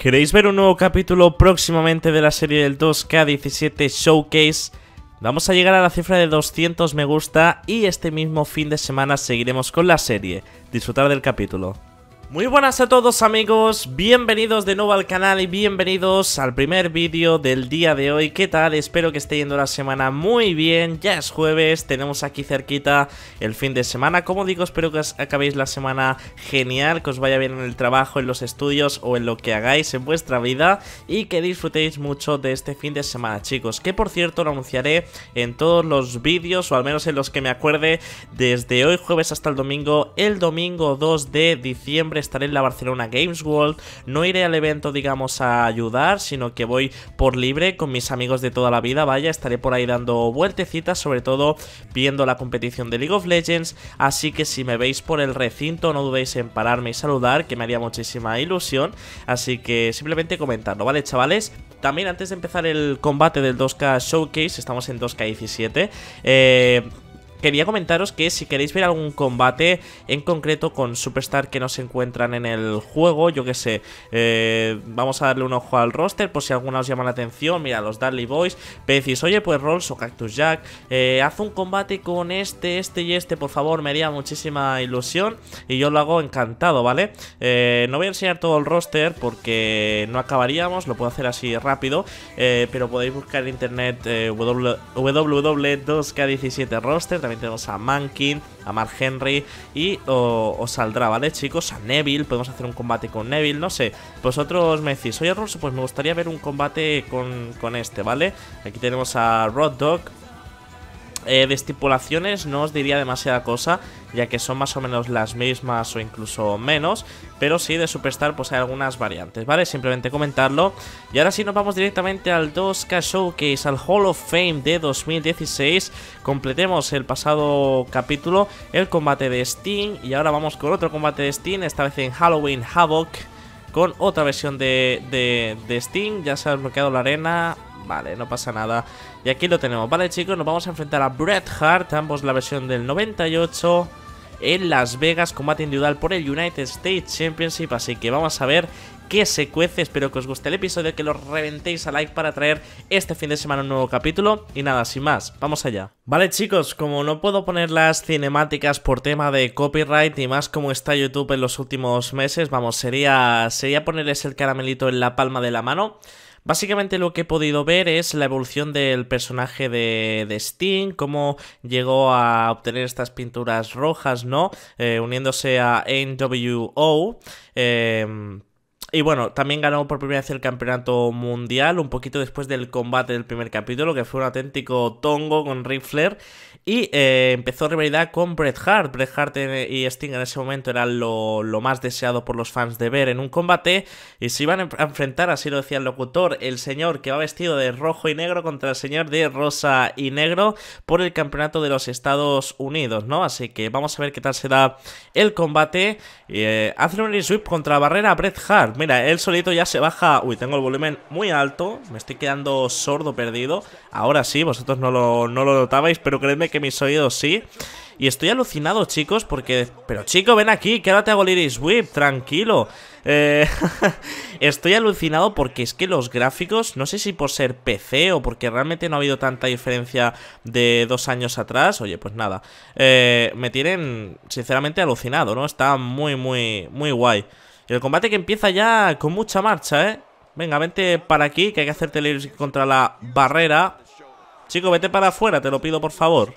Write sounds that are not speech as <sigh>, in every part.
¿Queréis ver un nuevo capítulo próximamente de la serie del 2K17 Showcase? Vamos a llegar a la cifra de 200 me gusta y este mismo fin de semana seguiremos con la serie. Disfrutar del capítulo. Muy buenas a todos amigos, bienvenidos de nuevo al canal y bienvenidos al primer vídeo del día de hoy ¿Qué tal? Espero que esté yendo la semana muy bien, ya es jueves, tenemos aquí cerquita el fin de semana Como digo, espero que acabéis la semana genial, que os vaya bien en el trabajo, en los estudios o en lo que hagáis en vuestra vida Y que disfrutéis mucho de este fin de semana chicos, que por cierto lo anunciaré en todos los vídeos o al menos en los que me acuerde Desde hoy jueves hasta el domingo, el domingo 2 de diciembre estaré en la Barcelona Games World, no iré al evento, digamos, a ayudar, sino que voy por libre con mis amigos de toda la vida, vaya, estaré por ahí dando vueltecitas, sobre todo viendo la competición de League of Legends, así que si me veis por el recinto, no dudéis en pararme y saludar, que me haría muchísima ilusión, así que simplemente comentarlo, ¿vale, chavales? También antes de empezar el combate del 2K Showcase, estamos en 2K17, eh, quería comentaros que si queréis ver algún combate en concreto con Superstar que no se encuentran en el juego, yo que sé, eh, vamos a darle un ojo al roster por si alguna os llama la atención, mira, los Darley Boys, me oye, pues Rolls o Cactus Jack, eh, haz un combate con este, este y este, por favor, me haría muchísima ilusión y yo lo hago encantado, ¿vale? Eh, no voy a enseñar todo el roster porque no acabaríamos, lo puedo hacer así rápido, pero podéis buscar en internet www2k17roster, tenemos a Mankin, a Mark Henry y os saldrá, ¿vale, chicos? A Neville, podemos hacer un combate con Neville, no sé. Vosotros me decís, oye, Rolso, pues me gustaría ver un combate con, con este, ¿vale? Aquí tenemos a Rod Dog, eh, de estipulaciones no os diría demasiada cosa, ya que son más o menos las mismas o incluso menos, pero sí de Superstar pues hay algunas variantes, ¿vale? Simplemente comentarlo. Y ahora sí nos vamos directamente al 2K Showcase, al Hall of Fame de 2016. Completemos el pasado capítulo, el combate de Steam, y ahora vamos con otro combate de Steam, esta vez en Halloween Havoc. Con otra versión de, de Steam, ya se ha bloqueado la arena, Vale, no pasa nada. Y aquí lo tenemos. Vale, chicos, nos vamos a enfrentar a Bret Hart, ambos la versión del 98 en Las Vegas, combate individual por el United States Championship, así que vamos a ver qué se cuece, espero que os guste el episodio, que lo reventéis a like para traer este fin de semana un nuevo capítulo y nada, sin más, vamos allá. Vale chicos, como no puedo poner las cinemáticas por tema de copyright y más como está YouTube en los últimos meses, vamos, sería, sería ponerles el caramelito en la palma de la mano... Básicamente lo que he podido ver es la evolución del personaje de, Steam, Sting, cómo llegó a obtener estas pinturas rojas, ¿no? Eh, uniéndose a NWO. Eh, em, y bueno, también ganó por primera vez el campeonato mundial, un poquito después del combate del primer capítulo, que fue un auténtico tongo con Riffler Y eh, empezó rivalidad con Bret Hart. Bret Hart eh, y Sting en ese momento eran lo, más deseado por los fans de ver en un combate. Y se iban a enfrentar, así lo decía el locutor, el señor que va vestido de rojo y negro contra el señor de rosa y negro por el campeonato de los Estados Unidos, ¿no? Así que vamos a ver qué tal se da el combate. Eh, un sweep contra Barrera Bret Hart. Mira, él solito ya se baja... Uy, tengo el volumen muy alto. Me estoy quedando sordo perdido. Ahora sí, vosotros no lo, notabais, pero creedme que mis oídos sí. Y estoy alucinado, chicos, porque... Pero chico, ven aquí, que ahora te hago el Iris Whip, tranquilo. Eh, <laughs> estoy alucinado porque es que los gráficos, no sé si por ser PC o porque realmente no ha habido tanta diferencia de dos años atrás, oye, pues nada, eh, me tienen sinceramente alucinado, ¿no? Está muy, muy, muy guay. El combate que empieza ya con mucha marcha, ¿eh? Venga, vente para aquí, que hay que hacerte leer contra la barrera. Chico, vete para afuera, te lo pido, por favor.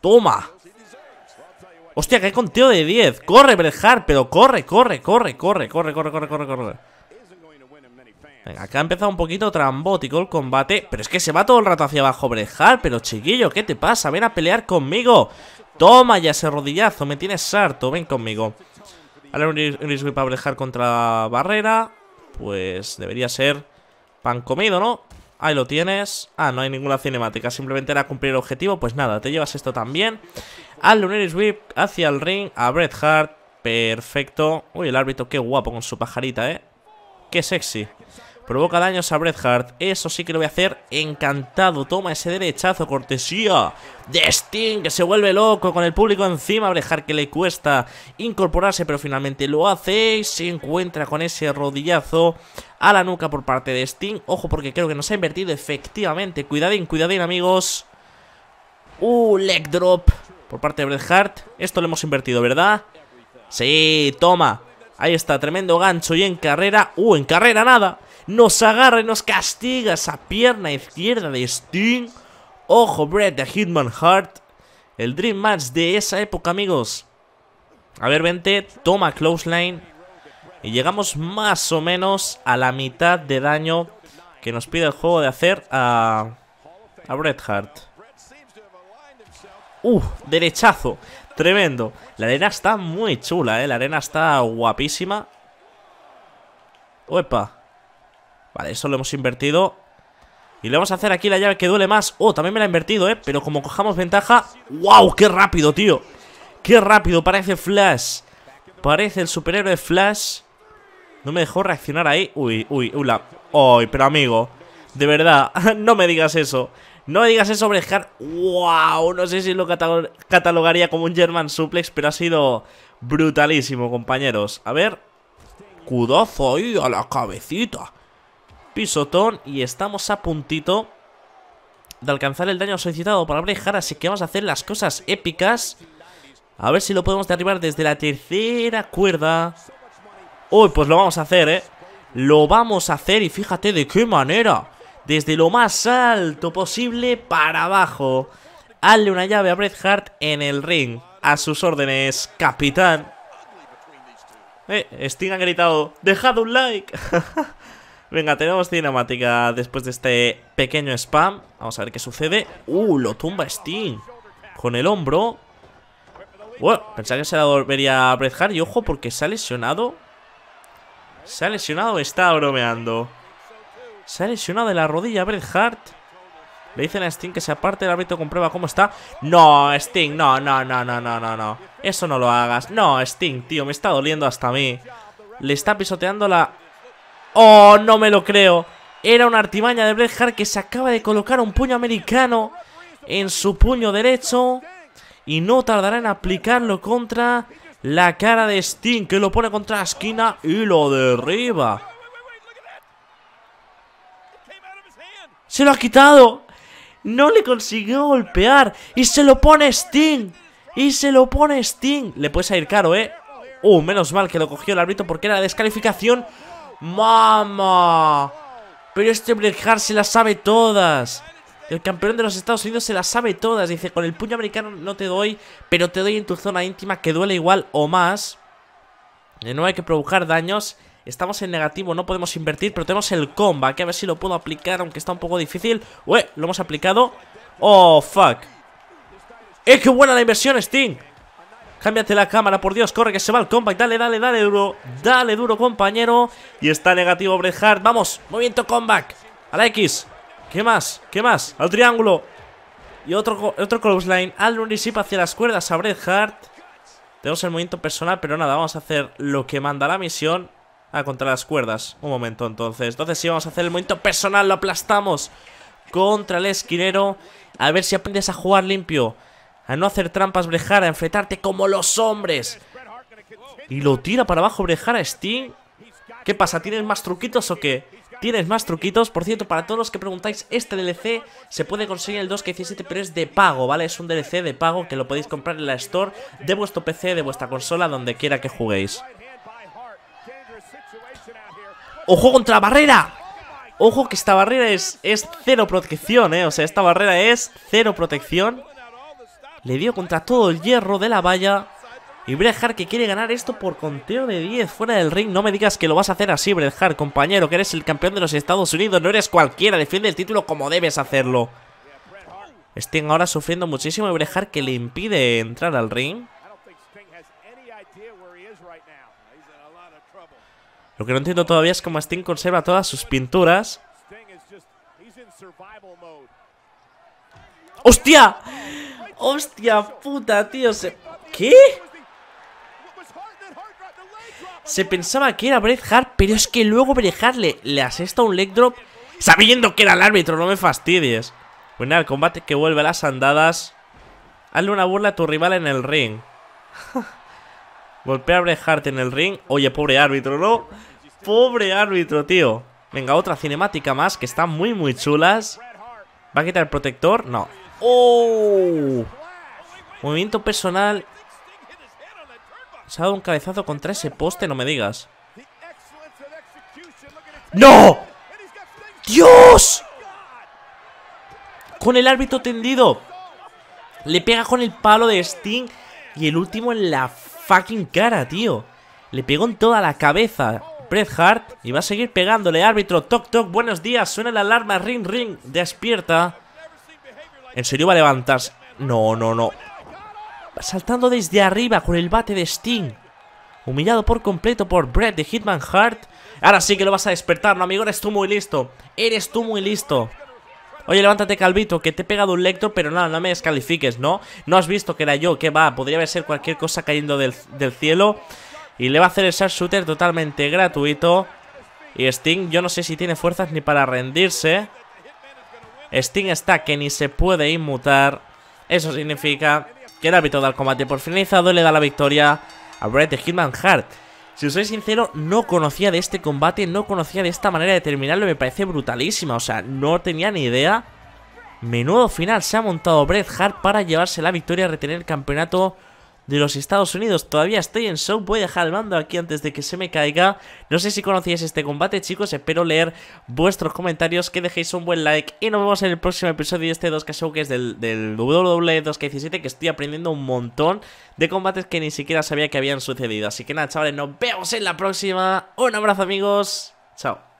¡Toma! Hostia, que hay conteo de 10. Corre, Brejar, pero corre, corre, corre, corre, corre, corre, corre, corre, corre. Venga, acá ha empezado un poquito trambótico el combate. Pero es que se va todo el rato hacia abajo, Brejar. Pero chiquillo, ¿qué te pasa? Ven a pelear conmigo. Toma ya ese rodillazo, me tienes harto. Ven conmigo. Al un Whip a brejar contra Barrera. Pues debería ser pan comido, ¿no? Ahí lo tienes. Ah, no hay ninguna cinemática. Simplemente era cumplir el objetivo. Pues nada, te llevas esto también. Al Lunaris Whip hacia el ring. A Bret Hart. Perfecto. Uy, el árbitro, qué guapo con su pajarita, ¿eh? Qué sexy. Provoca daños a Bret Hart. Eso sí que lo voy a hacer. Encantado. Toma ese derechazo, cortesía. De Sting, que se vuelve loco con el público encima. Bret Hart que le cuesta incorporarse, pero finalmente lo hace. Y se encuentra con ese rodillazo a la nuca por parte de Sting. Ojo, porque creo que nos ha invertido efectivamente. Cuidadín, cuidadín, amigos. Uh, leg drop por parte de Bret Hart. Esto lo hemos invertido, ¿verdad? Sí, toma. Ahí está, tremendo gancho y en carrera. Uh, en carrera nada nos agarra y nos castiga esa pierna izquierda de Sting. Ojo, Brett de Hitman Hart. El Dream Match de esa época, amigos. A ver, vente, toma Close Line. Y llegamos más o menos a la mitad de daño que nos pide el juego de hacer a, a Bret Hart. ¡Uf! Derechazo. Tremendo. La arena está muy chula, ¿eh? La arena está guapísima. ¡Oepa! Vale, eso lo hemos invertido Y le vamos a hacer aquí la llave que duele más Oh, también me la ha invertido, eh Pero como cojamos ventaja ¡Wow! ¡Qué rápido, tío! ¡Qué rápido! Parece Flash Parece el superhéroe Flash No me dejó reaccionar ahí Uy, uy, hola pero amigo De verdad, <laughs> no me digas eso no me digas eso, Brejar. ¡Wow! No sé si lo catalogaría como un German suplex, pero ha sido brutalísimo, compañeros. A ver. Cudazo ahí a la cabecita pisotón y estamos a puntito de alcanzar el daño solicitado para hard así que vamos a hacer las cosas épicas. A ver si lo podemos derribar desde la tercera cuerda. Uy, pues lo vamos a hacer, ¿eh? Lo vamos a hacer y fíjate de qué manera. Desde lo más alto posible para abajo. Hazle una llave a Bret Hart en el ring. A sus órdenes, capitán. Eh, Sting ha gritado, dejad un like. <laughs> Venga, tenemos cinemática después de este pequeño spam. Vamos a ver qué sucede. ¡Uh! Lo tumba Sting Con el hombro. pensaba que se la volvería a Bret Hart. Y ojo, porque se ha lesionado. ¿Se ha lesionado está bromeando? Se ha lesionado de la rodilla Bret Hart. Le dicen a Sting que se aparte el árbitro comprueba cómo está. No, Sting, no, no, no, no, no, no, no. Eso no lo hagas. No, Sting, tío, me está doliendo hasta a mí. Le está pisoteando la, Oh, no me lo creo. Era una artimaña de Bret que se acaba de colocar un puño americano en su puño derecho. Y no tardará en aplicarlo contra la cara de Sting, que lo pone contra la esquina y lo derriba. ¡Se lo ha quitado! No le consiguió golpear. Y se lo pone Sting. Y se lo pone Sting. Le puede salir caro, ¿eh? Uh, menos mal que lo cogió el árbitro porque era la descalificación ¡Mamá! Pero este Bret se las sabe todas. El campeón de los Estados Unidos se las sabe todas. Dice, con el puño americano no te doy, pero te doy en tu zona íntima que duele igual o más. No hay que provocar daños. Estamos en negativo, no podemos invertir, pero tenemos el comba, que a ver si lo puedo aplicar, aunque está un poco difícil. lo hemos aplicado. Oh, fuck. ¡Eh, qué buena la inversión, Sting! Cámbiate la cámara, por Dios, corre que se va el comeback! Dale, dale, dale duro. Dale duro, compañero. Y está negativo Bret Hart. Vamos, movimiento comeback. A la X. ¿Qué más? ¿Qué más? Al triángulo. Y otro, otro line. Al Runisip hacia las cuerdas a Bret Hart. Tenemos el movimiento personal, pero nada, vamos a hacer lo que manda la misión. Ah, contra las cuerdas. Un momento, entonces. Entonces sí, vamos a hacer el movimiento personal. Lo aplastamos contra el esquinero. A ver si aprendes a jugar limpio a no hacer trampas Brejara, a enfrentarte como los hombres. Y lo tira para abajo Brejara ¿Steam? ¿Qué pasa? ¿Tienes más truquitos o qué? Tienes más truquitos. Por cierto, para todos los que preguntáis, este DLC se puede conseguir el 2K17, pero es de pago, ¿vale? Es un DLC de pago que lo podéis comprar en la store de vuestro PC, de vuestra consola, donde quiera que juguéis. ¡Ojo contra la barrera! Ojo que esta barrera es, es cero protección, ¿eh? O sea, esta barrera es cero protección. Le dio contra todo el hierro de la valla. Y Bret que quiere ganar esto por conteo de 10 fuera del ring. No me digas que lo vas a hacer así, Bret compañero, que eres el campeón de los Estados Unidos. No eres cualquiera, defiende el título como debes hacerlo. Sting ahora sufriendo muchísimo y Bret que le impide entrar al ring. Lo que no entiendo todavía es cómo Sting conserva todas sus pinturas. ¡Hostia! ¡Hostia puta, tío! ¿Qué? Se pensaba que era Bret Hart, pero es que luego Bret le, asesta un leg drop sabiendo que era el árbitro, no me fastidies. Bueno, pues el combate que vuelve a las andadas. Hazle una burla a tu rival en el ring. <laughs> Golpea a Bret Hart en el ring. Oye, pobre árbitro, ¿no? Pobre árbitro, tío. Venga, otra cinemática más que están muy, muy chulas. ¿Va a quitar el protector? No. ¡Oh! Movimiento personal. Se ha dado un cabezazo contra ese poste, no me digas. ¡No! ¡Dios! Con el árbitro tendido. Le pega con el palo de Sting. Y el último en la fucking cara, tío. Le pegó en toda la cabeza. Bret Hart. Y va a seguir pegándole. Árbitro, toc, toc. Buenos días. Suena la alarma. Ring, ring. Despierta. ¿En serio va a levantarse? No, no, no. saltando desde arriba con el bate de Sting. Humillado por completo por Brett de Hitman Hart. Ahora sí que lo vas a despertar, no, amigo. Eres tú muy listo. Eres tú muy listo. Oye, levántate, Calvito, que te he pegado un lector, pero nada, no, me descalifiques, ¿no? No has visto que era yo, que va, podría haber ser cualquier cosa cayendo del, cielo. Y le va a hacer el shooter totalmente gratuito. Y Sting, yo no sé si tiene fuerzas ni para rendirse. Sting está que ni se puede inmutar. Eso significa que el hábito del combate por finalizado le da la victoria a Bret de Hitman Hart. Si os soy sincero, no conocía de este combate, no conocía de esta manera de terminarlo, me parece brutalísima, o sea, no tenía ni idea. Menudo final se ha montado Bret Hart para llevarse la victoria, y retener el campeonato de los Estados Unidos. Todavía estoy en show, voy a dejar el mando aquí antes de que se me caiga. No sé si conocíais este combate, chicos, espero leer vuestros comentarios, que dejéis un buen like y nos vemos en el próximo episodio de este 2K Show, que es del, del WWE2K17, que estoy aprendiendo un montón de combates que ni siquiera sabía que habían sucedido. Así que nada, chavales, nos vemos en la próxima. Un abrazo, amigos. Chao.